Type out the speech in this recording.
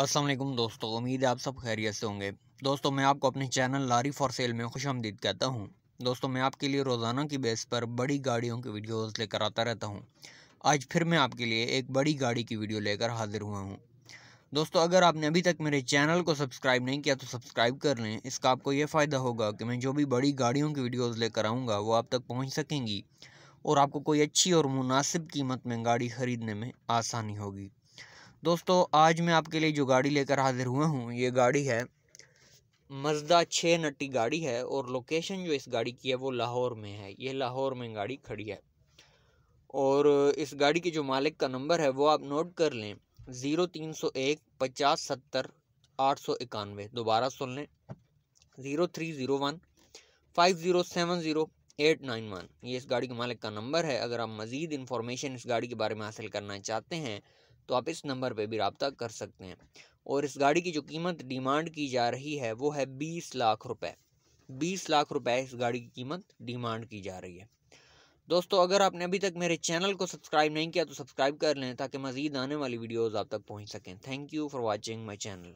असलम दोस्तों उम्मीद है आप सब खैरियत से होंगे दोस्तों मैं आपको अपने चैनल लारी फॉर सेल में खुश आमदीद कहता हूँ दोस्तों मैं आपके लिए रोज़ाना की बेस पर बड़ी गाड़ियों की वीडियोस लेकर आता रहता हूँ आज फिर मैं आपके लिए एक बड़ी गाड़ी की वीडियो लेकर हाजिर हुआ हूँ दोस्तों अगर आपने अभी तक मेरे चैनल को सब्सक्राइब नहीं किया तो सब्सक्राइब कर लें इसका आपको ये फ़ायदा होगा कि मैं जो भी बड़ी गाड़ियों की वीडियोज़ लेकर आऊँगा वो आप तक पहुँच सकेंगी और आपको कोई अच्छी और मुनासिब कीमत में गाड़ी ख़रीदने में आसानी होगी दोस्तों आज मैं आपके लिए जो गाड़ी लेकर हाजिर हुआ हूँ ये गाड़ी है मजदा छः नट्टी गाड़ी है और लोकेशन जो इस गाड़ी की है वो लाहौर में है ये लाहौर में गाड़ी खड़ी है और इस गाड़ी के जो मालिक का नंबर है वो आप नोट कर लें ज़ीरो तीन सौ एक पचास सत्तर आठ सौ इक्यानवे दोबारा सुन लें zero three zero one five zero seven zero eight nine one ये इस गाड़ी के मालिक का नंबर है अगर आप मज़ीद इन्फॉर्मेशन इस गाड़ी के बारे में हासिल करना चाहते हैं तो आप इस नंबर पर भी रबता कर सकते हैं और इस गाड़ी की जो कीमत डिमांड की जा रही है वो है बीस लाख रुपए बीस लाख रुपए इस गाड़ी की कीमत डिमांड की जा रही है दोस्तों अगर आपने अभी तक मेरे चैनल को सब्सक्राइब नहीं किया तो सब्सक्राइब कर लें ताकि मज़ीद आने वाली वीडियोज़ आप तक पहुँच सकें thank you for watching my channel